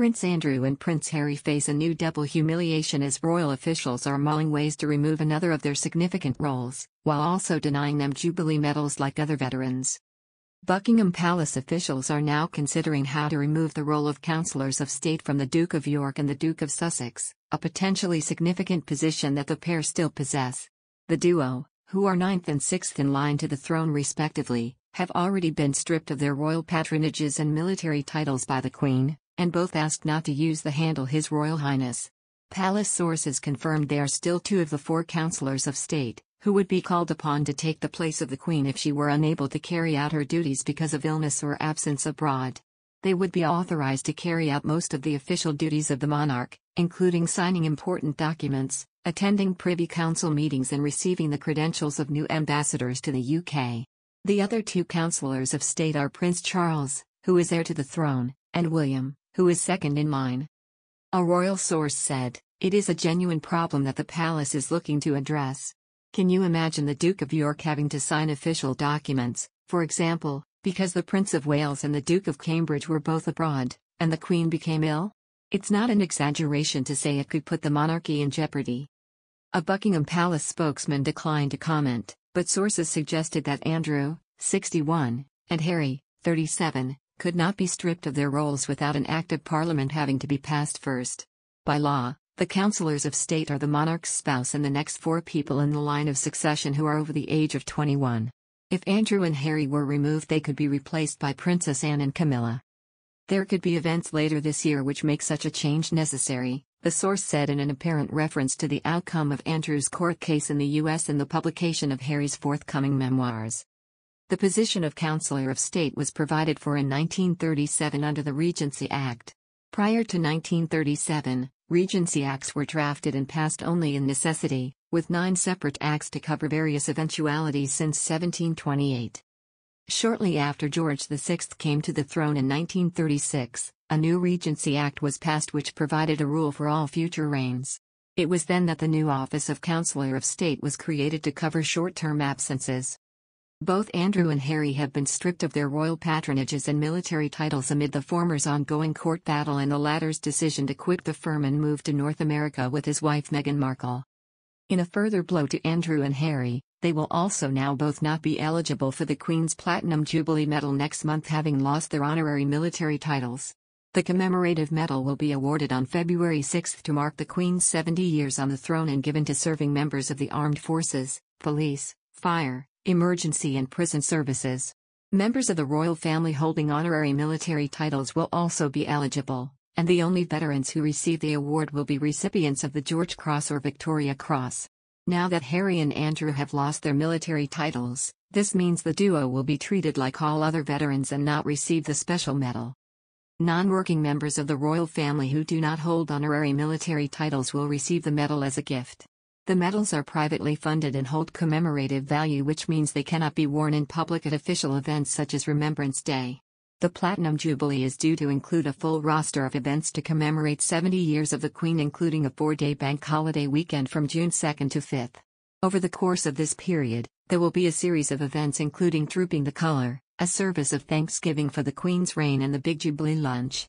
Prince Andrew and Prince Harry face a new double humiliation as royal officials are mulling ways to remove another of their significant roles, while also denying them Jubilee medals like other veterans. Buckingham Palace officials are now considering how to remove the role of councillors of state from the Duke of York and the Duke of Sussex, a potentially significant position that the pair still possess. The duo, who are ninth and sixth in line to the throne respectively, have already been stripped of their royal patronages and military titles by the Queen, and both asked not to use the handle His Royal Highness. Palace sources confirmed they are still two of the four councillors of state, who would be called upon to take the place of the Queen if she were unable to carry out her duties because of illness or absence abroad. They would be authorized to carry out most of the official duties of the monarch, including signing important documents, attending Privy Council meetings and receiving the credentials of new ambassadors to the UK. The other two councillors of state are Prince Charles, who is heir to the throne, and William, who is second in line. A royal source said, It is a genuine problem that the palace is looking to address. Can you imagine the Duke of York having to sign official documents, for example, because the Prince of Wales and the Duke of Cambridge were both abroad, and the Queen became ill? It's not an exaggeration to say it could put the monarchy in jeopardy. A Buckingham Palace spokesman declined to comment but sources suggested that Andrew, 61, and Harry, 37, could not be stripped of their roles without an act of parliament having to be passed first. By law, the councillors of state are the monarch's spouse and the next four people in the line of succession who are over the age of 21. If Andrew and Harry were removed, they could be replaced by Princess Anne and Camilla. There could be events later this year which make such a change necessary, the source said in an apparent reference to the outcome of Andrew's court case in the U.S. and the publication of Harry's forthcoming memoirs. The position of Counselor of State was provided for in 1937 under the Regency Act. Prior to 1937, Regency Acts were drafted and passed only in necessity, with nine separate acts to cover various eventualities since 1728. Shortly after George VI came to the throne in 1936, a new Regency Act was passed which provided a rule for all future reigns. It was then that the new office of Counselor of State was created to cover short term absences. Both Andrew and Harry have been stripped of their royal patronages and military titles amid the former's ongoing court battle and the latter's decision to quit the firm and move to North America with his wife Meghan Markle. In a further blow to Andrew and Harry, they will also now both not be eligible for the Queen's Platinum Jubilee Medal next month having lost their honorary military titles. The commemorative medal will be awarded on February 6 to mark the Queen's 70 years on the throne and given to serving members of the armed forces, police, fire, emergency and prison services. Members of the royal family holding honorary military titles will also be eligible, and the only veterans who receive the award will be recipients of the George Cross or Victoria Cross. Now that Harry and Andrew have lost their military titles, this means the duo will be treated like all other veterans and not receive the special medal. Non-working members of the royal family who do not hold honorary military titles will receive the medal as a gift. The medals are privately funded and hold commemorative value which means they cannot be worn in public at official events such as Remembrance Day. The Platinum Jubilee is due to include a full roster of events to commemorate 70 years of the Queen including a four-day bank holiday weekend from June 2 to 5. Over the course of this period, there will be a series of events including Trooping the Colour, a service of thanksgiving for the Queen's reign and the Big Jubilee lunch.